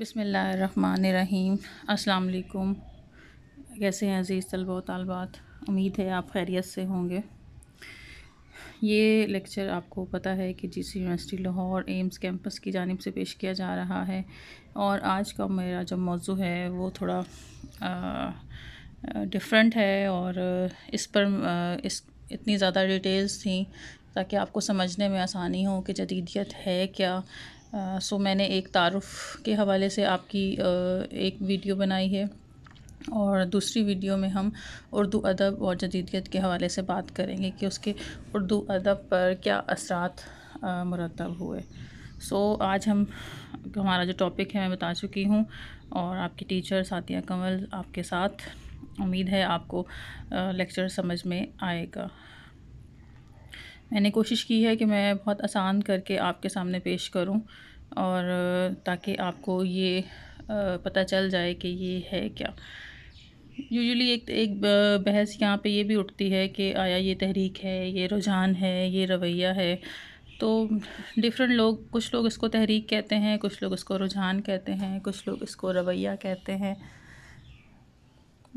बिसमीम अस्सलाम कैसे हैं अज़ीज़ तलबा तालबात उम्मीद है आप खैरियत से होंगे ये लेक्चर आपको पता है कि जिस यूनिवर्सिटी लाहौर एम्स कैंपस की जानब से पेश किया जा रहा है और आज का मेरा जो मौजू है वो थोड़ा डिफरेंट है और इस पर इस इतनी ज़्यादा डिटेल्स थी ताकि आपको समझने में आसानी हो कि जदीदियत है क्या सो uh, मैंने एक तारफ़ के हवाले से आपकी uh, एक वीडियो बनाई है और दूसरी वीडियो में हम उर्दू अदब और जदीदियत के हवाले से बात करेंगे कि उसके उर्दू अदब पर क्या असरात uh, मुरतब हुए सो so, आज हम हमारा जो टॉपिक है मैं बता चुकी हूँ और आपकी टीचर सातिया कंवल आपके साथ उम्मीद है आपको लेक्चर समझ में आएगा मैंने कोशिश की है कि मैं बहुत आसान करके आपके सामने पेश करूं और ताकि आपको ये पता चल जाए कि ये है क्या यूजुअली एक एक बहस यहाँ पे ये भी उठती है कि आया ये तहरीक है ये रुझान है ये रवैया है तो डिफरेंट लोग कुछ लोग इसको तहरीक कहते हैं कुछ लोग इसको रुझान कहते हैं कुछ लोग इसको रवैया कहते हैं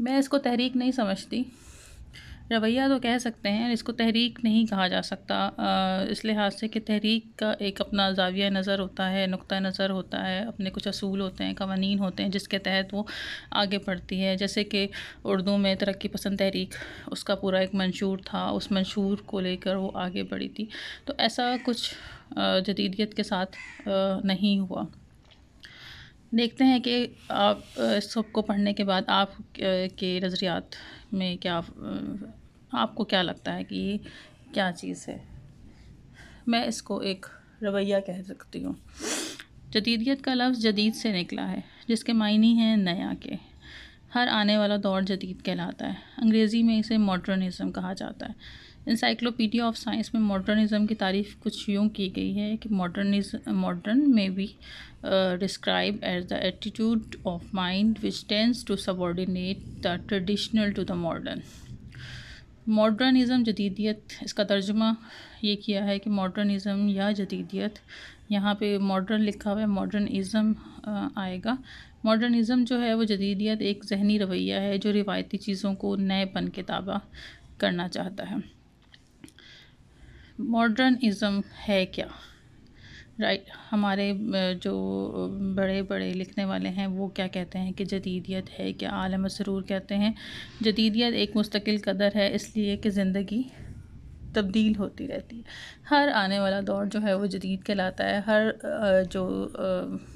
मैं इसको तहरीक नहीं समझती रवैया तो कह सकते हैं इसको तहरीक नहीं कहा जा सकता इस लिहाज से कि तहरीक का एक अपना जाविया नज़र होता है नुक़ नज़र होता है अपने कुछ असूल होते हैं कवानीन होते हैं जिसके तहत वो आगे बढ़ती है जैसे कि उर्दू में तरक्की पसंद तहरीक उसका पूरा एक मंशूर था उस मंशूर को लेकर वो आगे बढ़ी थी तो ऐसा कुछ जदीदियत के साथ नहीं हुआ देखते हैं कि आप सबको पढ़ने के बाद आप के नज़रियात में क्या आपको क्या लगता है कि क्या चीज़ है मैं इसको एक रवैया कह सकती हूँ जदीदियत का लफ्ज़ जदीद से निकला है जिसके मायने हैं नया के हर आने वाला दौर जदीद कहलाता है अंग्रेज़ी में इसे मॉडर्निज़म कहा जाता है इंसाइक्लोपीडिया ऑफ साइंस में मॉडर्निज़म की तारीफ कुछ यूँ की गई है कि मॉडर्निज़ मॉडर्न में भी describe as the attitude of mind which tends to subordinate the traditional to the modern modernism जदीदियत इसका तर्जुमा ये किया है कि मॉडर्निज़म या जदीदियत यहाँ पे मॉडर्न लिखा हुआ है मॉडर्निज़म आएगा मॉडर्निज़म जो है वो जदीदियत एक जहनी रवैया है जो रिवायती चीज़ों को नए पन के ताबा करना चाहता है मॉडर्निज़म है क्या राइट हमारे जो बड़े बड़े लिखने वाले हैं वो क्या कहते हैं कि जदीदियत है क्या आलम सरूर कहते हैं जदीदियत एक मुस्तकिल कदर है इसलिए कि ज़िंदगी तब्दील होती रहती है हर आने वाला दौर जो है वो जदीद कहलाता है हर जो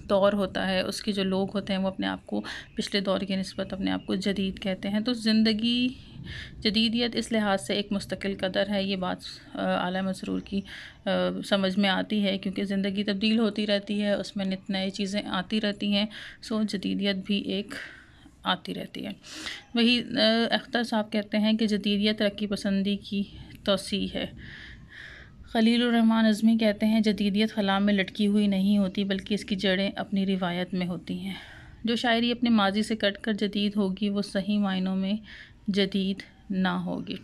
दौर होता है उसके जो लोग होते हैं वो अपने आप को पिछले दौर के नस्बत अपने आप को जदीद कहते हैं तो ज़िंदगी जदीदियत इस लिहाज से एक मुस्तकिल कदर है ये बात आला मसरूर की समझ में आती है क्योंकि ज़िंदगी तब्दील होती रहती है उसमें नित नए चीज़ें आती रहती हैं सो जदीदियत भी एक आती रहती है वही अख्तर साहब कहते हैं कि जदीदियत तरक्की पसंदी की तोसी है खलीलरहमान अज़मी कहते हैं जदीदियत खला में लटकी हुई नहीं होती बल्कि इसकी जड़ें अपनी रिवायत में होती हैं जो शायरी अपने माजी से कट कर जदीद होगी वो सही मायनों में जदीद ना होगी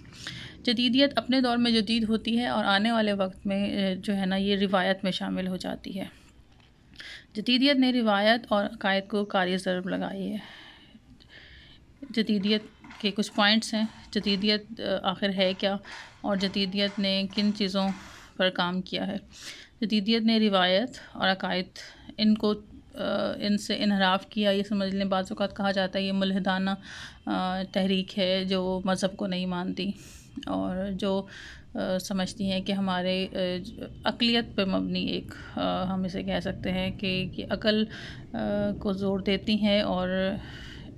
जदीदियत अपने दौर में जदीद होती है और आने वाले वक्त में जो है ना ये रिवायत में शामिल हो जाती है जदीदियत ने रिवायत और अकायद को कारी ज़रब लगाई है जदीदियत के कुछ पॉइंट्स हैं जदीदियत आखिर है क्या और जदीदियत ने किन चीज़ों पर काम किया है जदीदियत ने रिवायत और अकायद इनको इनसे इनहराफ किया ये समझ लें अवत कहा जाता है ये मुलहदाना तहरीक है जो मज़हब को नहीं मानती और जो आ, समझती हैं कि हमारे अकलीत पे मबनी एक आ, हम इसे कह सकते हैं कि, कि अकल को ज़ोर देती हैं और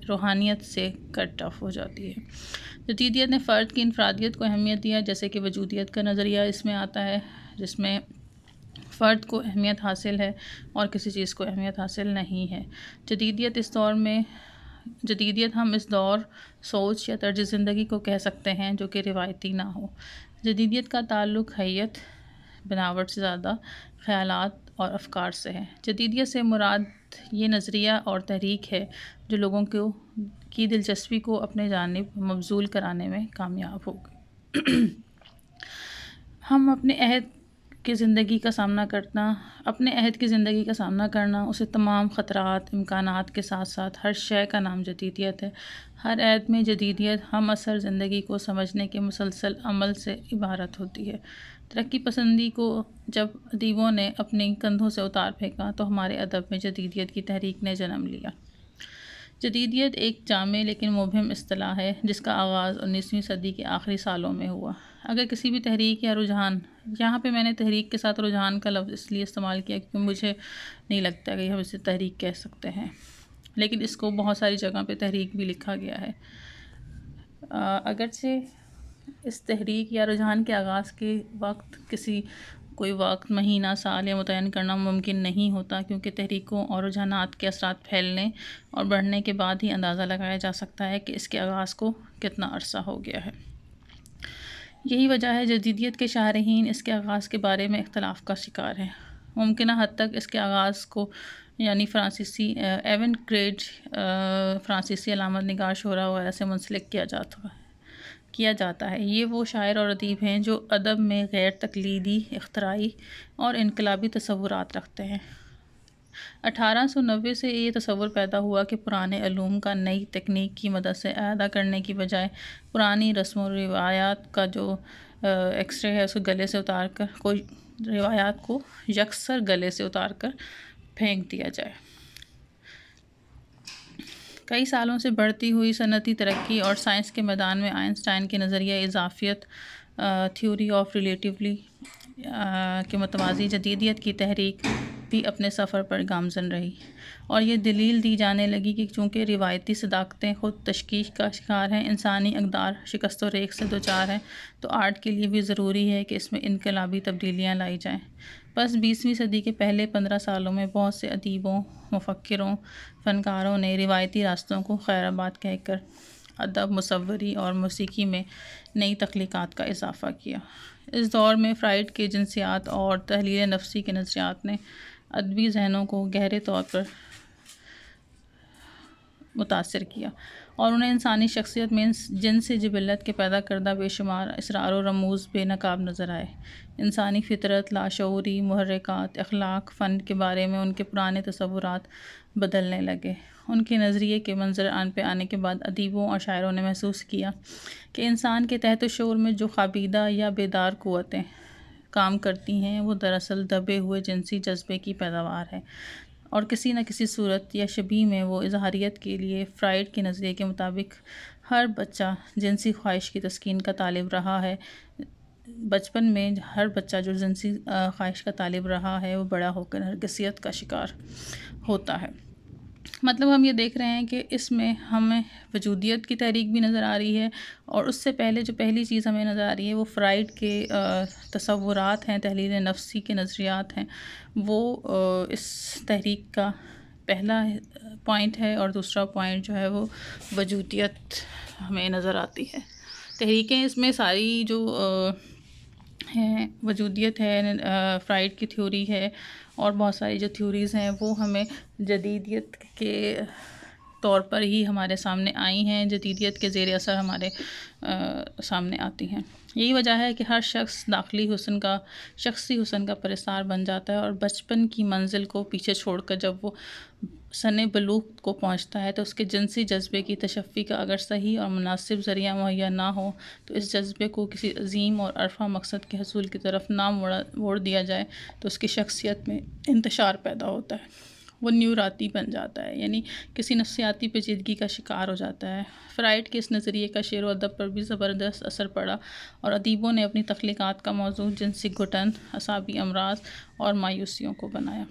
रूहानियत से कट ऑफ हो जाती है जदीदियत ने फ़र्द की इनफरादियत को अहमियत दिया जैसे कि वजूदियत का नज़रिया इसमें आता है जिसमें फ़र्द को अहमियत हासिल है और किसी चीज़ को अहमियत हासिल नहीं है जदीदियत इस दौर में जदीदियत हम इस दौर सोच या तर्ज ज़िंदगी को कह सकते हैं जो कि रिवायती ना हो जदीदियत का ताल्लुक हैत बनावट से ज़्यादा ख्याल और अफकार से है जदीदियत से मुराद ये नज़रिया और तहरीक है जो लोगों को की दिलचस्पी को अपने जानब मबजूल कराने में कामयाब होगी हम अपने अहद की ज़िंदगी का सामना करना अपने अहद की ज़िंदगी का सामना करना उसे तमाम ख़तरात इम्कान के साथ साथ हर शय का नाम जदीदियत है हर अहद में जदीदियत हम असर ज़िंदगी को समझने के मुसलसल अमल से इबारत होती है तरक्की पसंदी को जब अदीबों ने अपने कंधों से उतार फेंका तो हमारे अदब में जदीदियत की तहरीक ने जन्म लिया जदीदियत एक जाम लेकिन मुबहम असलाह है जिसका आगाज़ उन्नीसवीं सदी के आखिरी सालों में हुआ अगर किसी भी तहरीक या रुझान यहाँ पे मैंने तहरीक के साथ रुझान का लफ्ज़ इसलिए इस्तेमाल किया क्योंकि मुझे नहीं लगता कि हम इसे तहरीक कह सकते हैं लेकिन इसको बहुत सारी जगह पे तहरीक भी लिखा गया है अगरचे इस तहरीक या रुझान के आगाज़ के वक्त किसी कोई वक्त महीना साल या मुतन करना मुमकिन नहीं होता क्योंकि तहरीकों और रुझाना के असरा फैलने और बढ़ने के बाद ही अंदाज़ा लगाया जा सकता है कि इसके आगाज़ को कितना अरसा हो गया है यही वजह है जदीदियत के शारहन इसके आगाज़ के बारे में इख्तलाफ का शिकार हैं मुमकिन हद तक इसके आगाज़ को यानी फ्रांसीसी एवन क्रेड फ्रांसीसी अलामत निगार शोरा वगैरह से मुंसलिक किया जाता है किया जाता है ये वो शायर और अदीब हैं जो अदब में गैर तकलीदी अख्तराई और इनकलाबी तस्वूर रखते हैं 1890 से ये तस्वर पैदा हुआ कि पुराने ूम का नई तकनीक की मदद से अदा करने की बजाय पुरानी रस्म रिवायात का जो एक्सरे है उसको गले से उतार कर कोई रिवायात को यकसर गले से उतार कर फेंक दिया जाए कई सालों से बढ़ती हुई सनती तरक्की और साइंस के मैदान में आइंस्टाइन के नज़रिया इजाफियत थ्योरी ऑफ रिलेटिवली के मतवाजी जदीदियत की तहरीक भी अपने सफ़र पर गामजन रही और ये दलील दी जाने लगी कि चूँकि रिवायती सदाकतें खुद तश्ीश का शिकार हैं इंसानी अकदार शिकस्त व रेख से दो चार हैं तो आर्ट के लिए भी ज़रूरी है कि इसमें इनकलाबी तब्दीलियाँ लाई जाएँ बस बीसवीं सदी के पहले पंद्रह सालों में बहुत से अदीबों मफक्रों फ़नकारों ने रिवायती रास्तों को खैराबाद कहकर अदब मसवरी और मौसीकी में नई तख्लीक़ात का इजाफ़ा किया इस दौर में फ़्राइड के जन्सियात और तहलील नफसी के नज़रियात ने अदबी जहनों को गहरे तौर पर मुतासर किया और उन्हें इंसानी शख्सियत में जिन से जबिलत के पैदा करदा बेशुमार इसरार और रमूज बेनकाब नज़र आए इंसानी फितरत लाशोरी महरक़ात अखलाक फ़न के बारे में उनके पुराने तस्वूर बदलने लगे उनके नज़रिए के मंजर आन पे आने के बाद अदीबों और शायरों ने महसूस किया कि इंसान के तहत शोर में जो खाबीदा या बेदार क़वतें काम करती हैं वो दरअसल दबे हुए जिनसी जज्बे की पैदावार है और किसी न किसी सूरत या शबी में वो इजहारियत के लिए फ्राइड के नज़रिए के मुताबिक हर बच्चा जिनसी ख्वाहिश की तस्किन का तालिब रहा है बचपन में हर बच्चा जो जिनसी ख्वाहिश का तालिब रहा है वो बड़ा होकर हरकसियत का शिकार होता है मतलब हम ये देख रहे हैं कि इसमें हमें वजूदियत की तहरीक भी नज़र आ रही है और उससे पहले जो पहली चीज़ हमें नज़र आ रही है वो फ्राइड के तस्वुरात हैं तहलील नफसी के नज़रियात हैं वो इस तहरीक का पहला पॉइंट है और दूसरा पॉइंट जो है वो वजूदियत हमें नज़र आती है तहरीकें इसमें सारी जो हैं वजूदियत है फ्राइड की थ्योरी है और बहुत सारी जो थ्योरीज़ हैं वो हमें जदीदियत के तौर पर ही हमारे सामने आई हैं जदीदियत के ज़ेर असर हमारे आ, सामने आती हैं यही वजह है कि हर शख्स दाखिली हुसन का शख्सी हुसन का परिसार बन जाता है और बचपन की मंजिल को पीछे छोड़ कर जब वो सन बलूक को पहुँचता है तो उसके जिनसी जज्बे की तशफ़ी का अगर सही और मुनासिब ज़रिया मुहैया ना हो तो इस जज्बे को किसी अजीम और अरफा मकसद के हसूल की तरफ ना मोड़ दिया जाए तो उसकी शख्सियत में इंतशार पैदा होता है वो न्यूराती बन जाता है यानी किसी नफसियाती पेचीदगी का शिकार हो जाता है फ्राइड के इस नज़रिए का शेर वदब अदब पर भी ज़बरदस्त असर पड़ा और अदीबों ने अपनी तख्लीक़ात का मौजूद जिनसी घुटन असाबी अमराज और मायूसियों को बनाया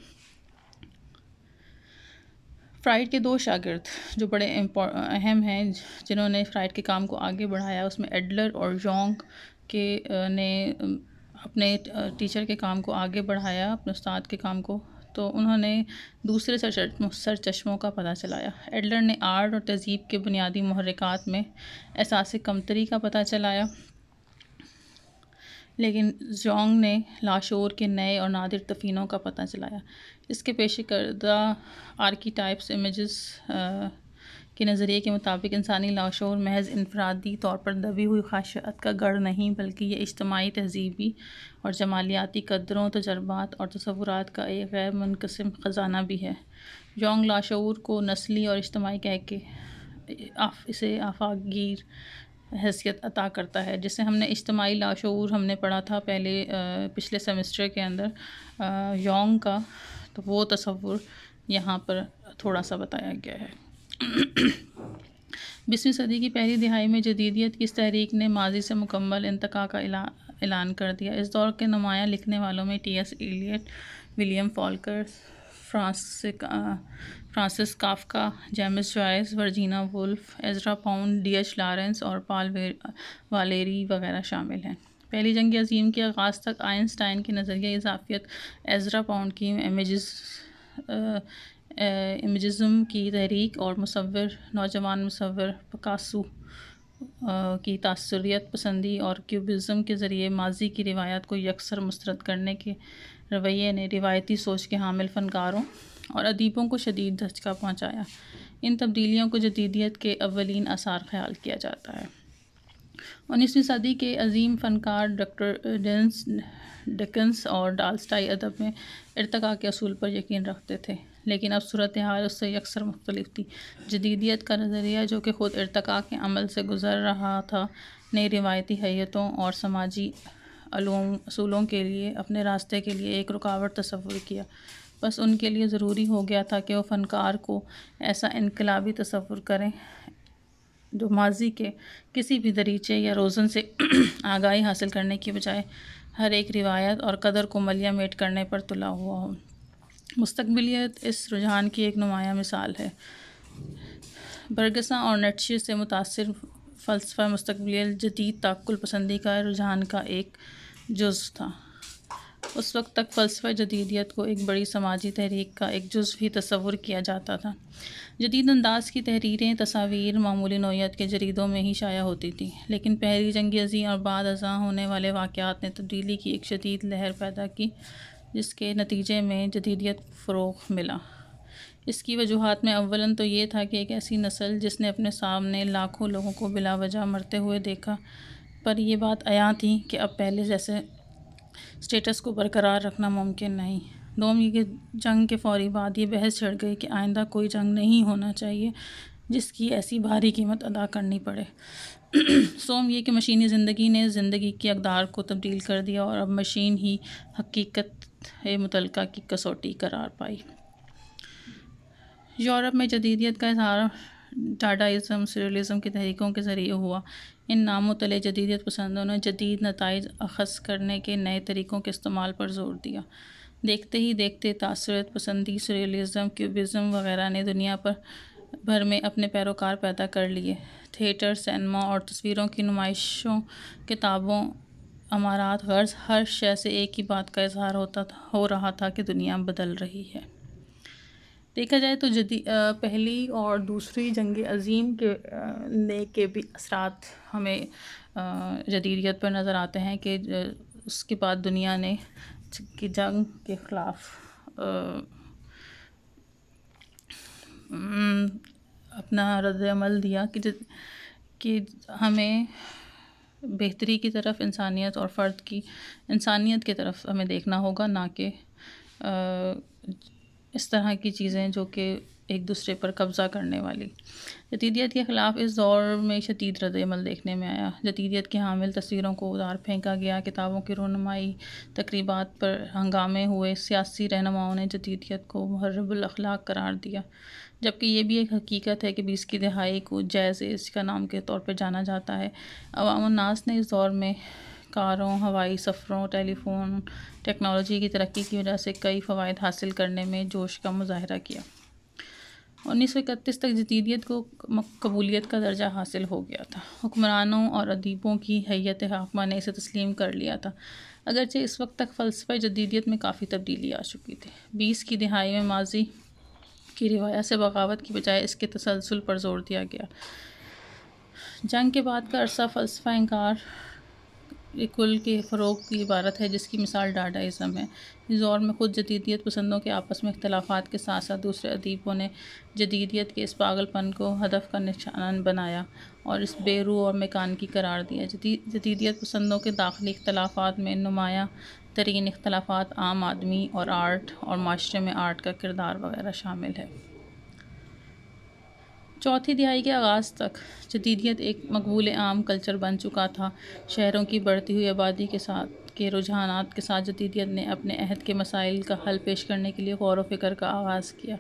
फ्राइड के दो शागिर्द जो बड़े अहम हैं जिन्होंने फ्राइड के काम को आगे बढ़ाया उसमें एडलर और जोंग के ने अपने टीचर के काम को आगे बढ़ाया अपने उस्ताद के काम को तो उन्होंने दूसरे सर चश्मों का पता चलाया एडलर ने आर्ट और तहजीब के बुनियादी महरक़ात में एहसास कमतरी का पता चलाया लेकिन जोंग ने लाशोर के नए और नादिर तफीनों का पता चलाया इसके पेशे करदा टाइप्स इमेजेस के नज़रिए के मुताबिक इंसानी लाशोर महज इनफरादी तौर पर दबी हुई खाशियत का गढ़ नहीं बल्कि यह इज्तमाही तहजीबी और जमालियाती कदरों तजर्बात और तस्वुरात का एक गैर मुनकसम ख़जाना भी है योंग लाशूर को नस्ली और इज्तमाही कह के आफ, इसे आफागीर हैसियत अता करता है जिसे हमने इज्तमाही लाशूर हमने पढ़ा था पहले आ, पिछले सेमेस्टर के अंदर आ, योंग का तो वो तस्वुर यहाँ पर थोड़ा सा बताया गया है बीसवीं सदी की पहली दिहाई में जदीदियत की इस तहरीक ने माजी से मुकम्मल इंतका का ऐलान कर दिया इस दौर के नुमाया लिखने वालों में T S Eliot William Faulkner Francis Kafka James Joyce Virginia Woolf Ezra Pound D H Lawrence और पाल वालेरी वगैरह शामिल हैं पहली जंग अजीम के आगाज़ तक आइंस्टाइन के नज़रिया इजाफियत एजरा पाउंड की इमेज इमजम की तहरीक और मसवर नौजवान मसवर पकासू की तसरीत पसंदी और क्यूबिज़म के ज़रिए माजी की रिवायात को यकसर मुस्रद करने के रवैये ने रिवायती सोच के हामिल फनकारों और अदीबों को शदीद धचका पहुँचाया इन तब्दीलियों को जदीदियत के अवलिन आसार ख्याल किया जाता है उन्नीसवीं सदी के अजीम फ़नकार डॉक्टर डेंस डिकन्स और डालस्टाई अदब में इरतका के असूल पर यकीन रखते थे लेकिन अब सूरत हाल उससे अक्सर मुख्तलिफ थी जदीदियत का नज़रिया जो कि ख़ुद इरतका के अमल से गुजर रहा था नई रिवायती हैतों और समाजी असूलों के लिए अपने रास्ते के लिए एक रुकावट तस्वुर किया बस उनके लिए ज़रूरी हो गया था कि वह फ़नकार को ऐसा इनकलाबी तस्वुर करें जो माजी के किसी भी दरीचे या रोज़न से आगाही हासिल करने की बजाय हर एक रिवायत और कदर को मलिया मेट करने पर तुला हुआ हो मुस्तबिलियत इस रुझान की एक नुमाया मिसाल है बरगसा और नटशे से मुतासर फ़लसफ़ा मुस्तबिल जदीद ताकुल पसंदी का रुझान का एक जुज़ था उस वक्त तक फ़लसफ़ा जदीदियत को एक बड़ी समाजी तहरीक का एक जज्व ही तस्वुर किया जाता था जदीद अंदाज की तहरीरें तस्वीर मामूली नोयत के जरीदों में ही शाया होती थी लेकिन पहली जंग अजी और बाद अजा होने वाले वाक़ात ने तब्दीली की एक शदीद लहर पैदा की जिसके नतीजे में जदीदियत फ़रोग मिला इसकी वजूहत में अवला तो ये था कि एक ऐसी नस्ल जिसने अपने सामने लाखों लोगों को बिला वजह मरते हुए देखा पर यह बात आया थी कि अब पहले जैसे स्टेटस को बरकरार रखना मुमकिन नहीं दोम के जंग के फौरी बाद ये बहस छिड़ गई कि आइंदा कोई जंग नहीं होना चाहिए जिसकी ऐसी भारी कीमत अदा करनी पड़े सोम ये कि मशीनी ज़िंदगी ने ज़िंदगी की अकदार को तब्दील कर दिया और अब मशीन ही हकीकत मुतल की कसौटी करार पाई यूरोप में जदीदियत का इजहार डाटाजम सीरियलिज़म के तहरीकों के ज़रिए हुआ इन नामों तले जदीदियत पसंदों ने जदीद नतज अखस करने के नए तरीक़ों के इस्तेमाल पर ज़ोर दिया देखते ही देखते तासरत पसंदी सीरियलिज़म क्यूबिज़म वगैरह ने दुनिया पर भर में अपने पैरोकार पैदा कर लिए थिएटर सिनेमा और तस्वीरों की नुमाइशों किताबों अमारात गर्ज हर शय से एक ही बात का इजहार होता था हो रहा था कि दुनिया बदल रही है देखा जाए तो जदी पहली और दूसरी जंग अज़ीम के ने के भी असरात हमें जदीदियत पर नज़र आते हैं कि उसके बाद दुनिया ने की जंग के ख़िलाफ़ अपना रद्दमल दिया कि कि हमें बेहतरी की तरफ इंसानियत और फ़र्द की इंसानियत की तरफ हमें देखना होगा ना कि इस तरह की चीज़ें जो कि एक दूसरे पर कब्ज़ा करने वाली जदीदियत के ख़िलाफ़ इस दौर में शदीद रद्दमल देखने में आया जदीदियत की हामिल तस्वीरों को उधार फेंका गया किताबों की रनमाई तकरीबात पर हंगामे हुए सियासी रहनुमाओं ने जदीदियत को महरबलखलाक करार दिया जबकि ये भी एक हकीकत है कि बीस की दहाई को जैज़ इसका नाम के तौर पर जाना जाता है अवामनास ने इस दौर में कारों हवाई सफ़रों टेलीफोन टेक्नोलॉजी की तरक्की की वजह से कई फ़वाद हासिल करने में जोश का मुजाहरा किया उन्नीस सौ इकतीस तक जदीदियत को कबूलियत का दर्जा हासिल हो गया था हुक्मरानों और अदीबों की हैत हाकमा ने इसे तस्लीम कर लिया था अगरचे इस वक्त तक फलसफा जदीदियत में काफ़ी तब्दीली आ चुकी थी बीस की दिहाई में माजी की रिवायत से बगावत की बजाय इसके तसलसल पर जोर दिया गया जंग के बाद का अरसा फ़लसफ़ा इंकार कुल के फ़रोग की इबारत है जिसकी मिसाल डाडाइज़म है इस दौर में ख़ुद जदीदियत पसंदों के आपस में अख्तलाफात के साथ साथ दूसरे अदीबों ने जदीदियत के इस पागलपन को हदफ का निशान बनाया और इस बेरू और मेकान की करार दिया जदीदियत पसंदों के दाखिली इख्तलाफा में नुमाया तरीन इख्तलाफा आम आदमी और आर्ट और माशरे में आर्ट का किरदार वगैरह शामिल है चौथी दिहाई के आगाज़ तक जदीदियत एक मकबूल आम कल्चर बन चुका था शहरों की बढ़ती हुई आबादी के साथ के रुझाना के साथ जदीदियत ने अपने अहद के मसाइल का हल पेश करने के लिए गौर वफ़िक्र का आगाज़ किया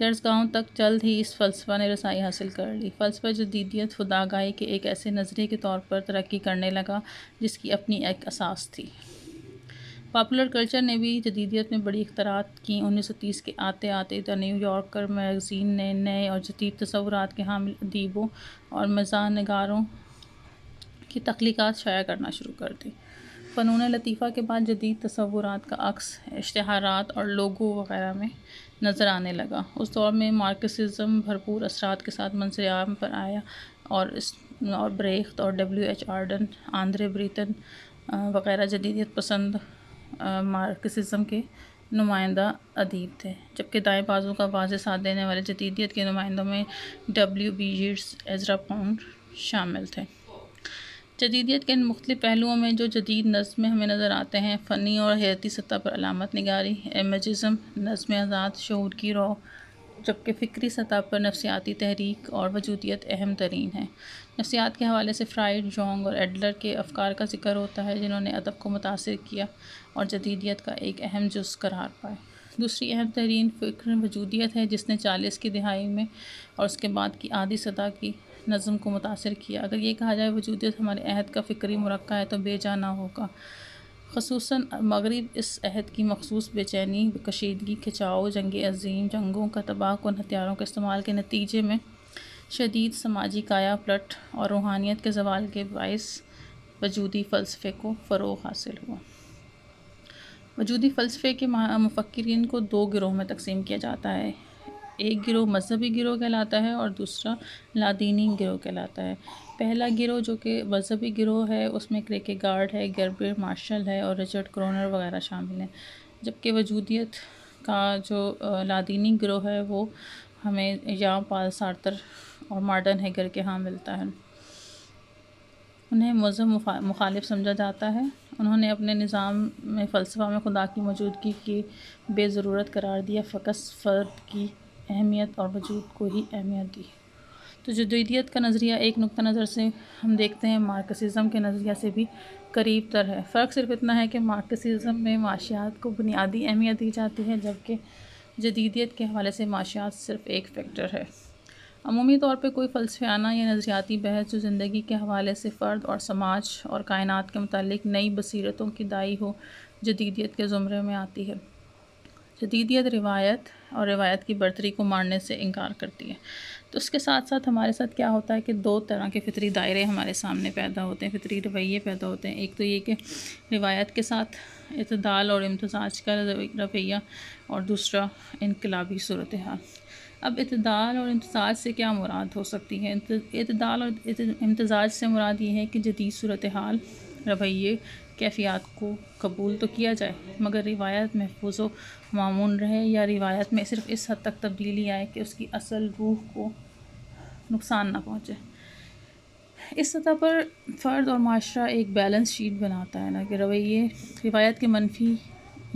गाँव तक जल्द ही इस फलसफा ने रसाई हासिल कर ली फलसफा जदीदियत खुदागाही के एक ऐसे नज़रिए के तौर पर तरक्की करने लगा जिसकी अपनी एक असास थी पॉपुलर कल्चर ने भी जदीदियत में बड़ी अख्तरात की उन्नीस सौ तीस के आते आते द न्यू यॉर्कर मैगज़ीन ने नए और जदीद तस्वूर के हामिल अदीबों और मजा नगारों की तख्लीक़ात शाया करना शुरू कर दी फ़नून लतीफ़ा के बाद जदीद तस्वूर का अक्स इश्तहारात और लोगो वगैरह में नज़र आने लगा उस दौर में मार्कसिज़म भरपूर असरात के साथ मंसर आम पर आया और इस और ब्रेख्त और डब्ल्यू एच आर्डन आंध्र ब्रिटन वगैरह जदीदियत पसंद मार्क्सिज्म के नुमाइंदा अदीब थे जबकि दाएं बाजू का वाज साथ देने वाले जदीदियत के नुमाइंदों में W B Yeats Ezra Pound शामिल थे जदीदियत के इन मुख्तु पहलुओं में जो जदीद नज्म हमें नज़र आते हैं फ़नी और हैरती सतह पर अलामत निगारी एमजम नज़म आज़ाद शोर की रॉ जबकि फ़िक्री सतह पर नफसियाती तहरीक और वजूदियत अहम तरीन है नफसियात के हवाले से फ्राइड जोंग और एडलर के अफकार का जिक्र होता है जिन्होंने अदब को मुतासर किया और जदीदियत का एक अहम जुज़ करार पाए दूसरी अहम तरीन फ़िक्र वजूदियत है जिसने चालीस की दिहाई में और उसके बाद की आधी सदा की नज़म को मुतासर किया अगर ये कहा जाए वजूदियत हमारे अहद का फ़िक्री मुरक् है तो बेजा ना होगा खसूस मगरब इस अहद की मखसूस बेचैनी कशीदगी खिंचाओ जंग अजीम जंगों का तबाह कन हथियारों के इस्तेमाल के नतीजे में शदीद समाजी काया पलट और रूहानियत के जवाल के बायस वजूदी फ़लसफ़े को फ़रोग हासिल हुआ वजूदी फ़लसफ़े के मफक्रीन को दो गिरोह में तकसीम किया जाता है एक गिरोह मजहबी गिरोह कहलाता है और दूसरा लादीनी गिरोह कहलाता है पहला गिरोह जो कि मजहबी गिरोह है उसमें क्रेके गार्ड है गर्बिर मार्शल है और रिचर्ड क्रोनर वगैरह शामिल हैं जबकि वजूदियत का जो लादीनी गिरोह है वो हमें या पाल सार्तर और मॉडर्न है के यहाँ मिलता है उन्हें मज़हब मुखालिफ समझा जाता है उन्होंने अपने निज़ाम में फ़लसफ़ा में खुदा की मौजूदगी की बेज़रूरत करार दिया फ़कस फ़र्द की अहमियत और वजूद को ही अहमियत दी तो जदीदियत का नज़रिया एक नुक़ नज़र से हम देखते हैं मार्कसिज़म के नज़रिया से भी करीब तर है फ़र्क सिर्फ इतना है कि मार्कसिज़म में माशियात को बुनियादी अहमियत दी जाती है जबकि जदीदियत के हवाले से माशियात सिर्फ एक फैक्टर है अमूमी तौर पर कोई फ़लसफ़ाना या नज़रियाती बहस जो ज़िंदगी के हवाले से फ़र्द और समाज और कायनात के मतलब नई बसरतों की दाई हो जदीदियत के ज़ुमरे में आती है जदीदियत रिवायत और रिवायत की बर्तरी को मारने से इनकार करती है तो उसके साथ साथ हमारे साथ क्या होता है कि दो तरह के फितरी दायरे हमारे सामने पैदा होते हैं फितरी रवैये पैदा होते हैं एक तो ये कि रिवायत के साथ इतदाल और इम्तजाज का रवैया और दूसरा इनकलाबी सूरत हाल अब इतदाल और इंतज़ार से क्या मुराद हो सकती है इतदाल और इंतज़ार से मुराद ये है कि जदीद सूरत हाल रवैये कैफियात को कबूल तो किया जाए मगर रिवायत महफूज मामून रहे या रिवायत में सिर्फ इस हद तक तब्दीली आए कि उसकी असल रूह को नुकसान ना पहुँचे इस सतह पर फ़र्द और माशरा एक बैलेंस शीट बनाता है ना कि रवैये रिवायत के मनफी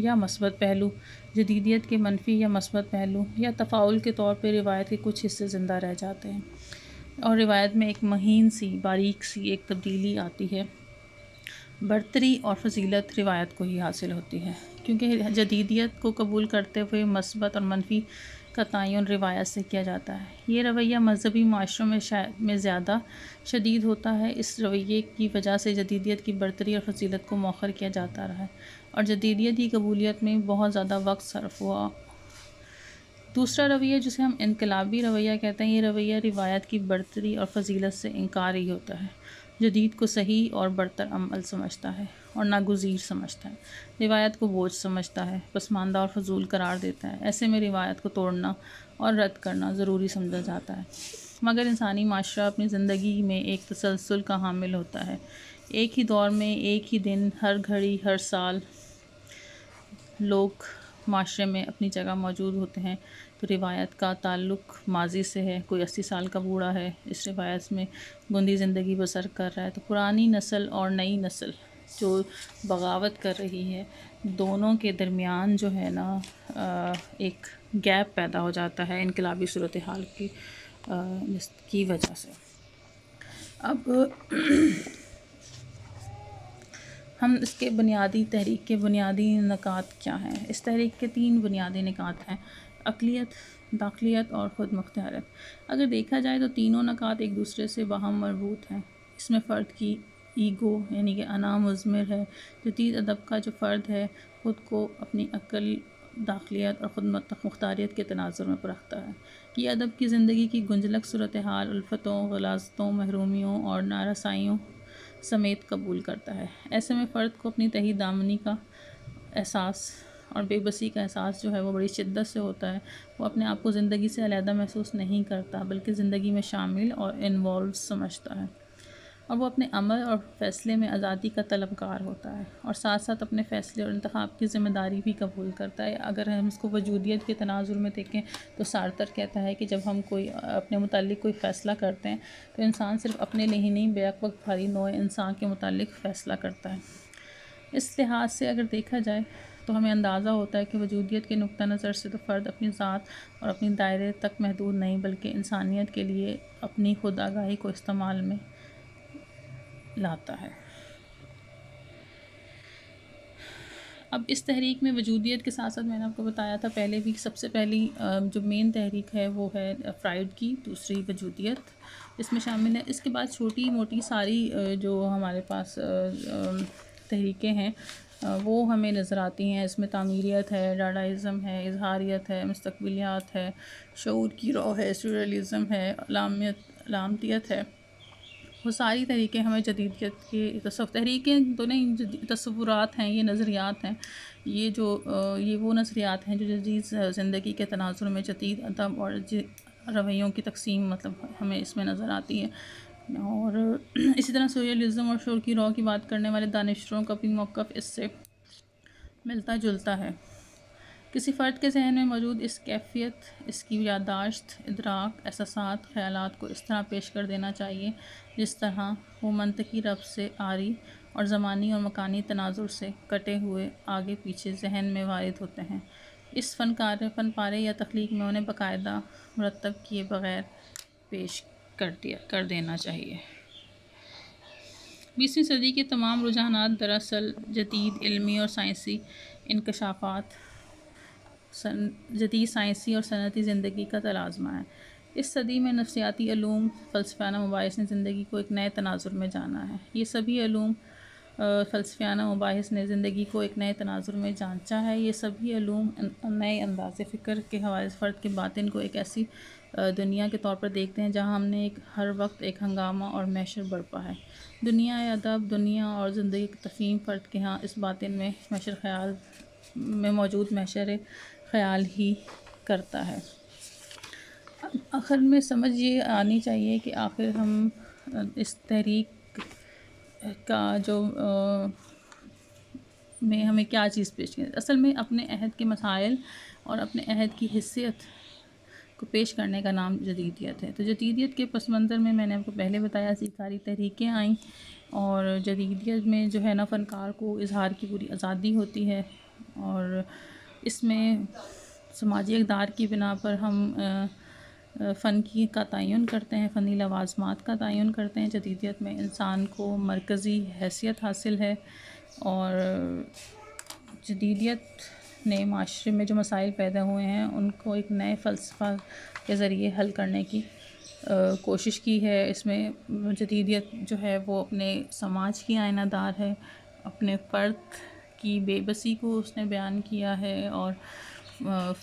या मस्बत पहलू जदीदियत के मनफी या मस्बत पहलू या तफाउल के तौर पर रिवायत के कुछ हिस्से ज़िंदा रह जाते हैं और रिवायत में एक महीन सी बारीक सी एक तब्दीली आती है बरतरी और फजीलत रिवायत को ही हासिल होती है क्योंकि जदीदियत को कबूल करते हुए मस्बत और मनफी का तयन रिवायत से किया जाता है ये रवैया मजहबी माशरों में में ज़्यादा शदीद होता है इस रवैये की वजह से जदीदियत की बरतरी और फजीलत को मौखर किया जाता रहा है और जदीदियत की कबूलियत में बहुत ज़्यादा वक्त सर्फ हुआ दूसरा रवैया जिसे हम इनकलाबी रवैया कहते हैं ये रवैया रिवायत की बरतरी और फजीलत से इनकार ही होता है जदीद को सही और बरतर अमल समझता है और नागजीर समझता है रिवायत को बोझ समझता है पसमानदा और फजूल करार देता है ऐसे में रिवायत को तोड़ना और रद्द करना ज़रूरी समझा जाता है मगर इंसानी माशरा अपनी ज़िंदगी में एक तसलसल का हामिल होता है एक ही दौर में एक ही दिन हर घड़ी हर साल लोग माशरे में अपनी जगह मौजूद होते हैं तो रिवायत का ताल्लुक माजी से है कोई अस्सी साल का बूढ़ा है इस रिवायत में बुंदी ज़िंदगी बसर कर रहा है तो पुरानी नस्ल और नई नस्ल जो बगावत कर रही है दोनों के दरमियान जो है ना एक गैप पैदा हो जाता है इनकलाबी सूरत हाल की की वजह से अब हम इसके बुनियादी तहरीक के बुनियादी नक़ात क्या हैं इस तहरीक के तीन बुनियादी निकात हैं अकलीत दाखिलियत और ख़ुद मुख्तारत अगर देखा जाए तो तीनों नक़ात एक दूसरे से बहम मरबूत हैं इसमें फ़र्द की ईगो यानी कि अना मजमर है जदीद अदब का जो फ़र्द है ख़ुद को अपनी अकल दाखिलियत और ख़ुद मुख्तारीत के तनाजर में परखता है ये अदब की ज़िंदगी की गुंजलक सूरत हाल उल्फतों गलाजतों महरूमियों और नारसाइयों समेत कबूल करता है ऐसे में फ़र्द को अपनी तही दामनी का एहसास और बेबसी का एहसास जो है वो बड़ी शिद्दत से होता है वो अपने आप को ज़िंदगी से अलहदा महसूस नहीं करता बल्कि ज़िंदगी में शामिल और इन्वॉल्व समझता है और वो अपने अमल और फ़ैसले में आज़ादी का तलबगार होता है और साथ साथ अपने फ़ैसले और इंतखब की ज़िम्मेदारी भी कबूल करता है अगर हम इसको वजूदियत के तनाजुर में देखें तो सारतर कहता है कि जब हम कोई अपने मतलब कोई फ़ैसला करते हैं तो इंसान सिर्फ अपने लिए ही नहीं बेक वक्त भारी नौ इंसान के मतलब फ़ैसला करता है इस लिहाज से अगर देखा जाए तो हमें अंदाज़ा होता है कि वजूदियत के नुक़ नज़र से तो फ़र्द अपनी ज़ात और अपनी दायरे तक महदूद नहीं बल्कि इंसानियत के लिए अपनी खुद आगाही को इस्तेमाल में लाता है अब इस तहरीक में वजूदियत के साथ साथ मैंने आपको बताया था पहले भी सबसे पहली जो मेन तहरीक है वो है फ्राइड की दूसरी वजूदियत इसमें शामिल है इसके बाद छोटी मोटी सारी जो हमारे पास तहरीकें हैं वो हमें नज़र आती हैं इसमें तामीरीत है डाडाइज़म है इजहारियत है मुस्तबिलियात है शूर की रो है सूरलिज़म है लामियत लामतीत है वो सारी तरीके हमें जदीदियत के तहरीकें तो नहीं तस्वुरात हैं ये नज़रियात हैं ये जो ये वो नज़रियात हैं जो जदीद ज़िंदगी के तनाजुर में जदीद अदब और रवैयों की तकसीम मतलब हमें इसमें नज़र आती है और इसी तरह सोशलिज़म और शोर की रॉ की बात करने वाले दानशरों का भी मौक़ इससे मिलता जुलता है किसी फ़र्द के जहन में मौजूद इस कैफियत इसकी यादाश्त इदराक एहसास ख्याल को इस तरह पेश कर देना चाहिए जिस तरह वो मनतकी रब से आरी और ज़मानी और मकानी तनाजुर से कटे हुए आगे पीछे जहन में वारद होते हैं इस फनकार फन पारे या तख्लीक में उन्हें बाकायदा मरतब किए बगैर पेश कर दिया कर देना चाहिए बीसवीं सदी के तमाम रुझान दरअसल जदीद इलमी और साइंसी इनकशाफात जदीद साइंसी और सनती ज़िंदगी का तलाजमा है इस सदी में नफसियाती ूम फ़लसफ़ाना मुबास ने ज़िंदगी को एक नए तनाजुर में जाना है ये सभी अलूम फ़लसफ़ाना मुबास ने ज़िंदगी को एक नए तनाजुर में जांचा है ये सभी अलूम नए अंदाज फ़िक्र के हवाले फ़र्द के बातिन को एक ऐसी दुनिया के तौर पर देखते हैं जहाँ हमने एक हर वक्त एक हंगामा और मैशर बढ़पा है दुनिया अदब दुनिया और ज़िंदगी तफीम फ़र्द के यहाँ इस बातिन में मैशर ख्याल में मौजूद मैशर ख्याल ही करता है आखिर में समझ ये आनी चाहिए कि आखिर हम इस तहरीक का जो आ, में हमें क्या चीज़ पेश करें असल में अपने अहद के मसाइल और अपने अहद की हिस्सियत को पेश करने का नाम जदीदियत है तो जदीदियत के पस मंज़र में मैंने आपको पहले बताया सी सारी तहरीकें आईं और जदीदियत में जो है ना फ़नकार को इजहार की पूरी आज़ादी होती है और इसमें समाजी इकदार की बिना पर हम फ़न की का तयन करते हैं फ़नी लवाजमात का तयन करते हैं जदीदियत में इंसान को मरकज़ी हैसियत हासिल है और जदीदियत ने माशरे में जो मसाइल पैदा हुए हैं उनको एक नए फ़लसफ़ा के ज़रिए हल करने की कोशिश की है इसमें जदीदियत जो है वो अपने समाज की आयनादार है अपने फ़र्द की बेबसी को उसने बयान किया है और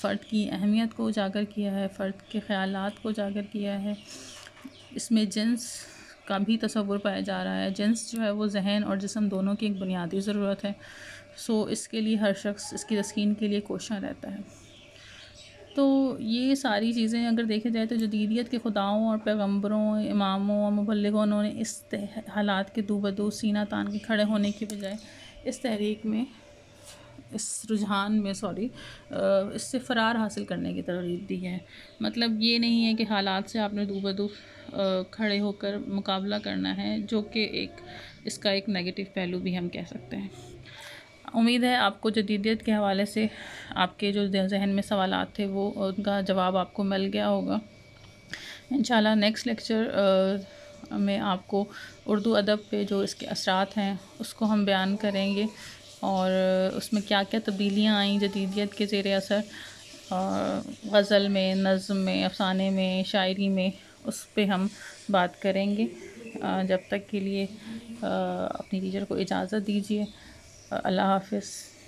फ़र्द की अहमियत को उजागर किया है फ़र्द के ख़्याल को उजागर किया है इसमें जेंस का भी तस्वुर पाया जा रहा है जेंस जो है वो जहन और जिसम दोनों की एक बुनियादी ज़रूरत है सो इसके लिए हर शख्स इसकी तस्किन के लिए कोशा रहता है तो ये सारी चीज़ें अगर देखे जाए तो जदीदियत के खुदाओं और पैगम्बरों इमामों और मबलगों ने इस हालात के दो बदो सीना तान के खड़े होने के बजाय इस तहरीक में इस रुझान में सॉरी इससे फ़रार हासिल करने की तरगीब दी है मतलब ये नहीं है कि हालात से आपने दो बदू खड़े होकर मुकाबला करना है जो कि एक इसका एक नेगेटिव पहलू भी हम कह सकते हैं उम्मीद है आपको जदीदियत के हवाले से आपके जो जहन में सवाल थे वो उनका जवाब आपको मिल गया होगा इन नेक्स्ट लेक्चर में आपको उर्दू अदब पे जो इसके असरात हैं उसको हम बयान करेंगे और उसमें क्या क्या तब्दीलियाँ आई जदीदियत के ज़ेर असर गज़ल में नज़म में अफसाने में शायरी में उस पर हम बात करेंगे जब तक के लिए अपनी टीचर को इजाज़त दीजिए अल्लाह हाफिज़